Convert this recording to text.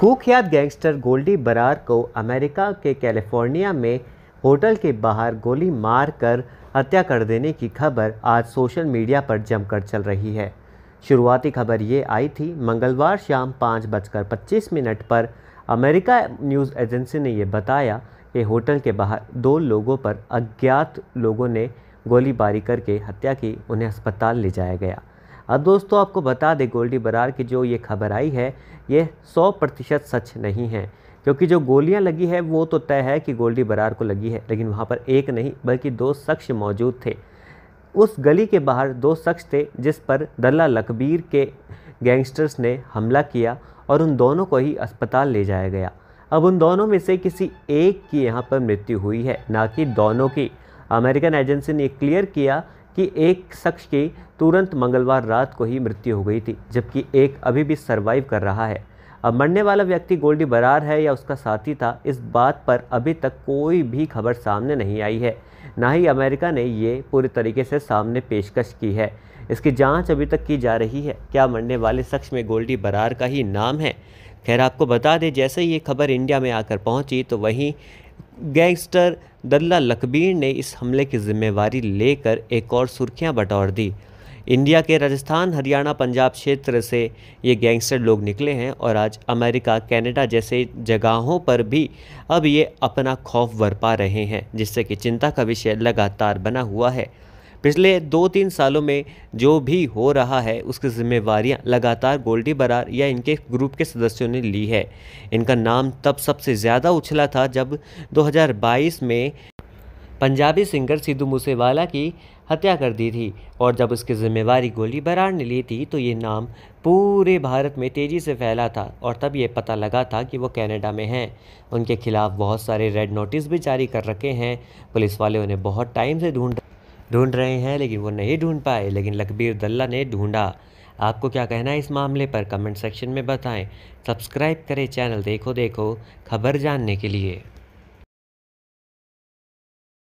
कुख्यात गैंगस्टर गोल्डी बरार को अमेरिका के कैलिफोर्निया में होटल के बाहर गोली मार कर हत्या कर देने की खबर आज सोशल मीडिया पर जमकर चल रही है शुरुआती खबर ये आई थी मंगलवार शाम पाँच बजकर पच्चीस मिनट पर अमेरिका न्यूज़ एजेंसी ने यह बताया कि होटल के बाहर दो लोगों पर अज्ञात लोगों ने गोलीबारी करके हत्या की उन्हें अस्पताल ले जाया गया अब हाँ, दोस्तों आपको बता दें गोल्डी बरार की जो ये खबर आई है ये सौ प्रतिशत सच नहीं है क्योंकि जो गोलियां लगी है वो तो तय है कि गोल्डी बरार को लगी है लेकिन वहाँ पर एक नहीं बल्कि दो शख्स मौजूद थे उस गली के बाहर दो शख्स थे जिस पर दल्ला लकबीर के गैंगस्टर्स ने हमला किया और उन दोनों को ही अस्पताल ले जाया गया अब उन दोनों में से किसी एक की यहाँ पर मृत्यु हुई है ना कि दोनों की अमेरिकन एजेंसी ने क्लियर किया कि एक शख्स की तुरंत मंगलवार रात को ही मृत्यु हो गई थी जबकि एक अभी भी सर्वाइव कर रहा है अब मरने वाला व्यक्ति गोल्डी बरार है या उसका साथी था इस बात पर अभी तक कोई भी खबर सामने नहीं आई है ना ही अमेरिका ने ये पूरी तरीके से सामने पेशकश की है इसकी जांच अभी तक की जा रही है क्या मरने वाले शख्स में गोल्डी बरार का ही नाम है खैर आपको बता दें जैसे ही ये खबर इंडिया में आकर पहुंची तो वहीं गैंगस्टर दल्ला लकबीर ने इस हमले की जिम्मेवारी लेकर एक और सुर्खियां बटोर दी इंडिया के राजस्थान हरियाणा पंजाब क्षेत्र से ये गैंगस्टर लोग निकले हैं और आज अमेरिका कनाडा जैसे जगहों पर भी अब ये अपना खौफ बरपा रहे हैं जिससे कि चिंता का विषय लगातार बना हुआ है पिछले दो तीन सालों में जो भी हो रहा है उसकी जिम्मेवारियां लगातार गोल्डी बरार या इनके ग्रुप के सदस्यों ने ली है इनका नाम तब सबसे ज़्यादा उछला था जब 2022 में पंजाबी सिंगर सिद्धू मूसेवाला की हत्या कर दी थी और जब उसकी जिम्मेवारी गोली बरार ने ली थी तो ये नाम पूरे भारत में तेज़ी से फैला था और तब ये पता लगा था कि वो कनाडा में हैं उनके खिलाफ़ बहुत सारे रेड नोटिस भी जारी कर रखे हैं पुलिस वाले उन्हें बहुत टाइम से ढूंढ ढूंढ रहे हैं लेकिन वो नहीं ढूंढ पाए लेकिन लकबीर दल्ला ने ढूंढा आपको क्या कहना है इस मामले पर कमेंट सेक्शन में बताएं सब्सक्राइब करें चैनल देखो देखो खबर जानने के लिए